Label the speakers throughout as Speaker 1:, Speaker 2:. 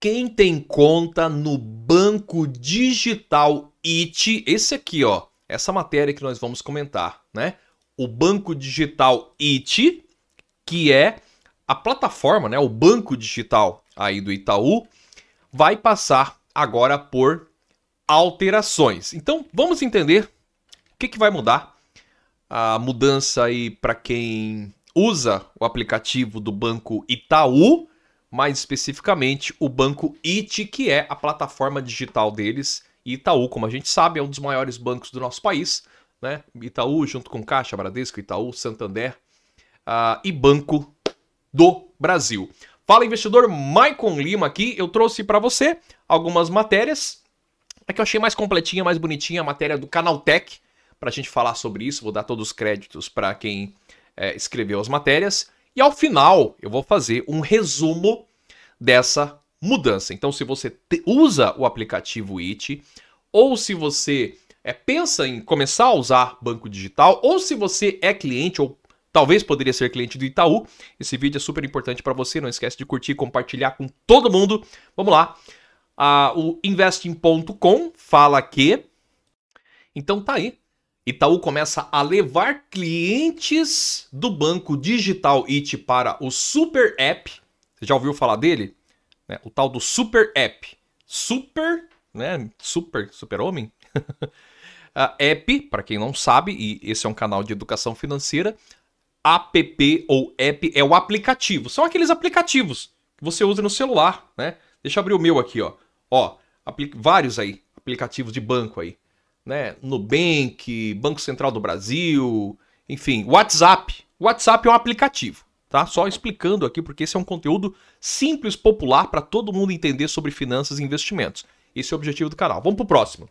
Speaker 1: quem tem conta no banco digital IT, esse aqui, ó, essa matéria que nós vamos comentar, né? O banco digital IT, que é a plataforma, né, o banco digital aí do Itaú, vai passar agora por alterações. Então, vamos entender o que, que vai mudar. A mudança aí para quem usa o aplicativo do banco Itaú, mais especificamente o banco IT, que é a plataforma digital deles. E Itaú, como a gente sabe, é um dos maiores bancos do nosso país. Né? Itaú, junto com Caixa, Bradesco, Itaú, Santander uh, e Banco do Brasil. Fala, investidor Maicon Lima aqui. Eu trouxe para você algumas matérias. É que eu achei mais completinha, mais bonitinha a matéria do Canaltech, para a gente falar sobre isso. Vou dar todos os créditos para quem é, escreveu as matérias. E ao final, eu vou fazer um resumo dessa mudança. Então, se você usa o aplicativo IT, ou se você é, pensa em começar a usar banco digital, ou se você é cliente ou talvez poderia ser cliente do Itaú, esse vídeo é super importante para você. Não esquece de curtir e compartilhar com todo mundo. Vamos lá. Ah, o investing.com fala que. Então tá aí. Itaú começa a levar clientes do banco digital IT para o Super App. Você já ouviu falar dele? Né, o tal do Super App. Super, né? Super, super-homem. A ah, app, para quem não sabe, e esse é um canal de educação financeira, app ou app é o aplicativo. São aqueles aplicativos que você usa no celular, né? Deixa eu abrir o meu aqui, ó. Ó, vários aí, aplicativos de banco aí né? Nubank, Banco Central do Brasil, enfim, WhatsApp. WhatsApp é um aplicativo, tá? Só explicando aqui porque esse é um conteúdo simples, popular para todo mundo entender sobre finanças e investimentos. Esse é o objetivo do canal. Vamos pro próximo.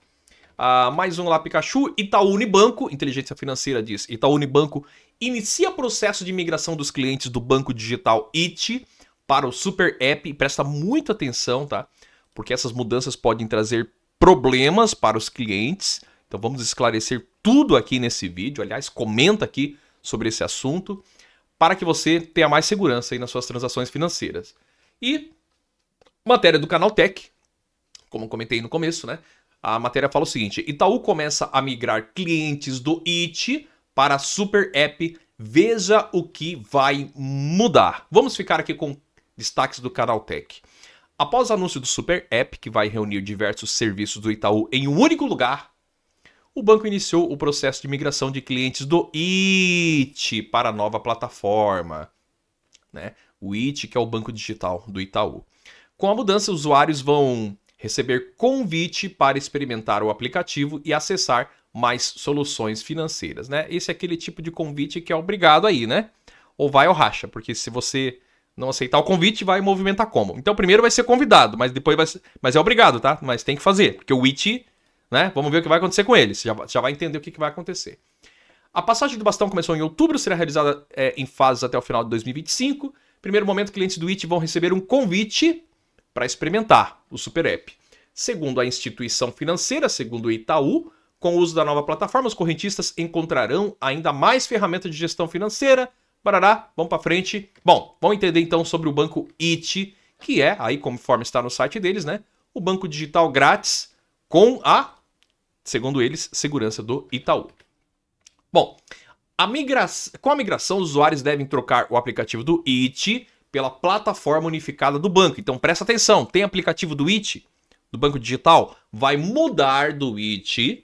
Speaker 1: Ah, mais um lá, Pikachu. Itaú Unibanco, inteligência financeira diz. Itaú Unibanco inicia processo de migração dos clientes do banco digital IT para o super app. Presta muita atenção, tá? Porque essas mudanças podem trazer problemas para os clientes então vamos esclarecer tudo aqui nesse vídeo. Aliás, comenta aqui sobre esse assunto para que você tenha mais segurança aí nas suas transações financeiras. E matéria do canal Tech, como comentei no começo, né? A matéria fala o seguinte: Itaú começa a migrar clientes do IT para a Super App. Veja o que vai mudar. Vamos ficar aqui com destaques do canal Tech. Após o anúncio do Super App, que vai reunir diversos serviços do Itaú em um único lugar, o banco iniciou o processo de migração de clientes do IT para a nova plataforma, né? o IT, que é o banco digital do Itaú. Com a mudança, os usuários vão receber convite para experimentar o aplicativo e acessar mais soluções financeiras, né? Esse é aquele tipo de convite que é obrigado aí, né? Ou vai ou racha, porque se você não aceitar o convite, vai movimentar como? Então primeiro vai ser convidado, mas depois vai ser... mas é obrigado, tá? Mas tem que fazer, porque o IT né? Vamos ver o que vai acontecer com eles Você já, já vai entender o que, que vai acontecer. A passagem do bastão começou em outubro, será realizada é, em fases até o final de 2025. Primeiro momento, clientes do IT vão receber um convite para experimentar o Super App. Segundo a instituição financeira, segundo o Itaú, com o uso da nova plataforma, os correntistas encontrarão ainda mais ferramentas de gestão financeira. parará vamos para frente. Bom, vamos entender então sobre o banco IT, que é, aí conforme está no site deles, né, o banco digital grátis com a segundo eles, segurança do Itaú. Bom, a migra... com a migração, os usuários devem trocar o aplicativo do IT pela plataforma unificada do banco. Então presta atenção, tem aplicativo do IT, do banco digital, vai mudar do IT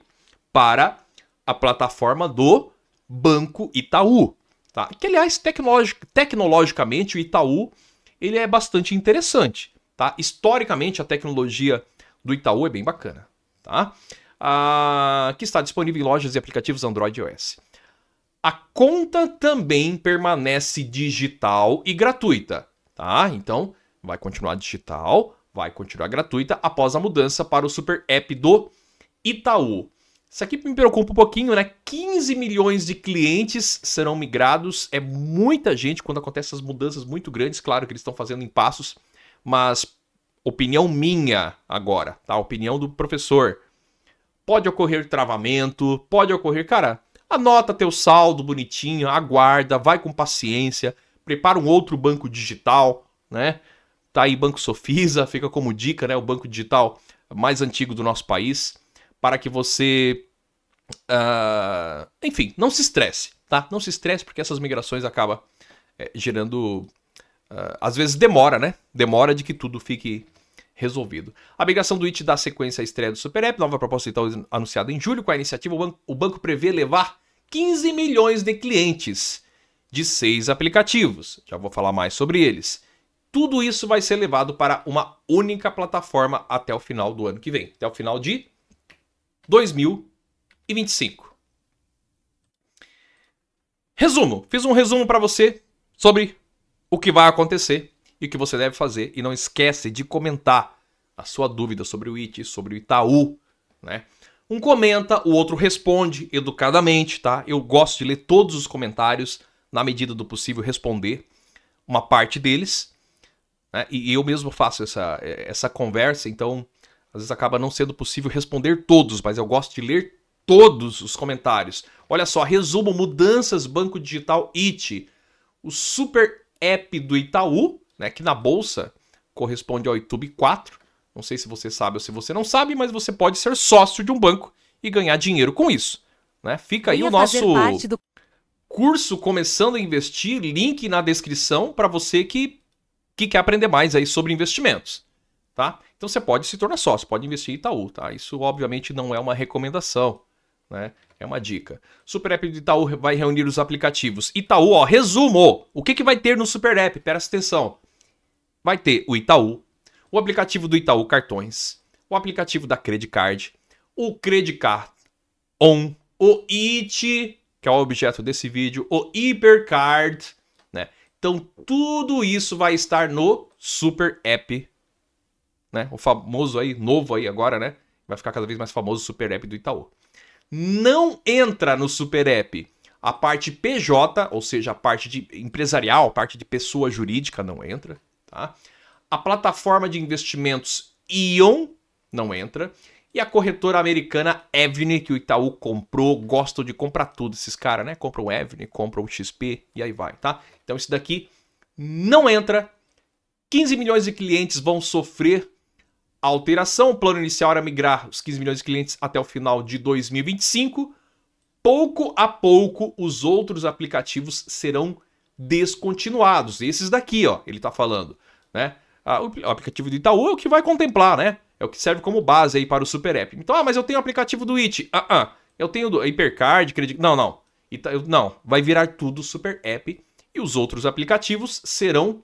Speaker 1: para a plataforma do Banco Itaú. Tá? Que, aliás, tecnologi tecnologicamente, o Itaú ele é bastante interessante. Tá? Historicamente, a tecnologia do Itaú é bem bacana. Tá? que está disponível em lojas e aplicativos Android e A conta também permanece digital e gratuita, tá? Então, vai continuar digital, vai continuar gratuita após a mudança para o Super App do Itaú. Isso aqui me preocupa um pouquinho, né? 15 milhões de clientes serão migrados, é muita gente quando acontecem essas mudanças muito grandes, claro que eles estão fazendo em passos, mas opinião minha agora, tá? Opinião do professor pode ocorrer travamento, pode ocorrer, cara, anota teu saldo bonitinho, aguarda, vai com paciência, prepara um outro banco digital, né? Tá aí Banco Sofisa, fica como dica, né? O banco digital mais antigo do nosso país, para que você, uh, enfim, não se estresse, tá? Não se estresse porque essas migrações acabam é, eh, gerando, uh, às vezes demora, né? Demora de que tudo fique resolvido. A migração do IT dá sequência à estreia do Super App, nova proposta então anunciada em julho. Com a iniciativa, o banco, o banco prevê levar 15 milhões de clientes de seis aplicativos. Já vou falar mais sobre eles. Tudo isso vai ser levado para uma única plataforma até o final do ano que vem, até o final de 2025. Resumo, fiz um resumo para você sobre o que vai acontecer e o que você deve fazer. E não esquece de comentar a sua dúvida sobre o IT, sobre o Itaú, né? Um comenta, o outro responde educadamente, tá? Eu gosto de ler todos os comentários, na medida do possível, responder uma parte deles. Né? E eu mesmo faço essa, é, essa conversa, então às vezes acaba não sendo possível responder todos, mas eu gosto de ler todos os comentários. Olha só, resumo: mudanças Banco Digital IT. O super app do Itaú né, que na bolsa corresponde ao YouTube 4. Não sei se você sabe ou se você não sabe, mas você pode ser sócio de um banco e ganhar dinheiro com isso. Né? Fica aí o nosso do... curso Começando a Investir, link na descrição para você que, que quer aprender mais aí sobre investimentos. Tá? Então você pode se tornar sócio, pode investir em Itaú. Tá? Isso obviamente não é uma recomendação. Né? É uma dica. Super App do Itaú vai reunir os aplicativos. Itaú, ó, resumo! O que, que vai ter no Super App? Presta atenção vai ter o Itaú, o aplicativo do Itaú Cartões, o aplicativo da Credit Card, o Credit Card On, o IT, que é o objeto desse vídeo, o Hypercard, né? Então tudo isso vai estar no Super App, né? O famoso aí, novo aí agora, né? Vai ficar cada vez mais famoso o Super App do Itaú. Não entra no Super App a parte PJ, ou seja, a parte de empresarial, a parte de pessoa jurídica não entra, Tá? A plataforma de investimentos Ion não entra. E a corretora americana Evne, que o Itaú comprou, gostam de comprar tudo esses caras, né? Compram o Evne, compram o XP e aí vai, tá? Então esse daqui não entra. 15 milhões de clientes vão sofrer alteração. O plano inicial era migrar os 15 milhões de clientes até o final de 2025. Pouco a pouco, os outros aplicativos serão descontinuados. Esses daqui, ó, ele está falando, né? O aplicativo do Itaú é o que vai contemplar, né? É o que serve como base aí para o Super App. Então, ah, mas eu tenho o aplicativo do IT. Ah, ah. Eu tenho do Hypercard, Credit... Não, não. não, vai virar tudo Super App e os outros aplicativos serão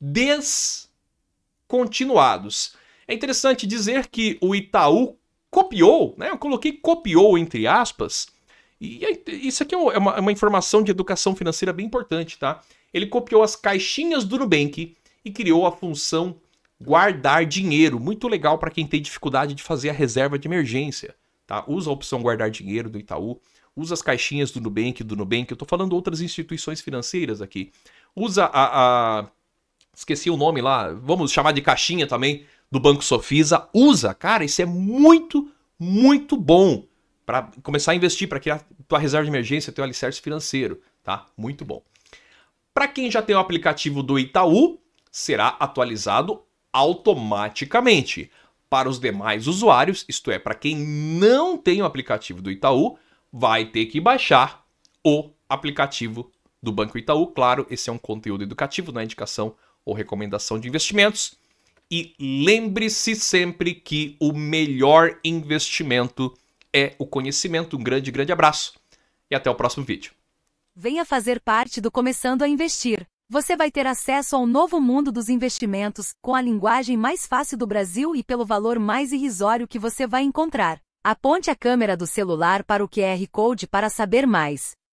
Speaker 1: descontinuados. É interessante dizer que o Itaú copiou, né? Eu coloquei copiou entre aspas, e isso aqui é, é uma, é uma informação de educação financeira bem importante, tá? Ele copiou as caixinhas do Nubank e criou a função guardar dinheiro. Muito legal para quem tem dificuldade de fazer a reserva de emergência. Tá? Usa a opção guardar dinheiro do Itaú, usa as caixinhas do Nubank, do Nubank, eu estou falando outras instituições financeiras aqui. Usa a, a, Esqueci o nome lá, vamos chamar de caixinha também, do Banco Sofisa. Usa, cara, isso é muito, muito bom para começar a investir, para criar tua reserva de emergência, teu alicerce financeiro, tá? Muito bom. Para quem já tem o aplicativo do Itaú, será atualizado automaticamente. Para os demais usuários, isto é, para quem não tem o aplicativo do Itaú, vai ter que baixar o aplicativo do Banco Itaú. Claro, esse é um conteúdo educativo, não é indicação ou recomendação de investimentos. E lembre-se sempre que o melhor investimento é o conhecimento. Um grande, grande abraço e até o próximo vídeo. Venha fazer parte do Começando a Investir. Você vai ter acesso ao novo mundo dos investimentos, com a linguagem mais fácil do Brasil e pelo valor mais irrisório que você vai encontrar. Aponte a câmera do celular para o QR Code para saber mais.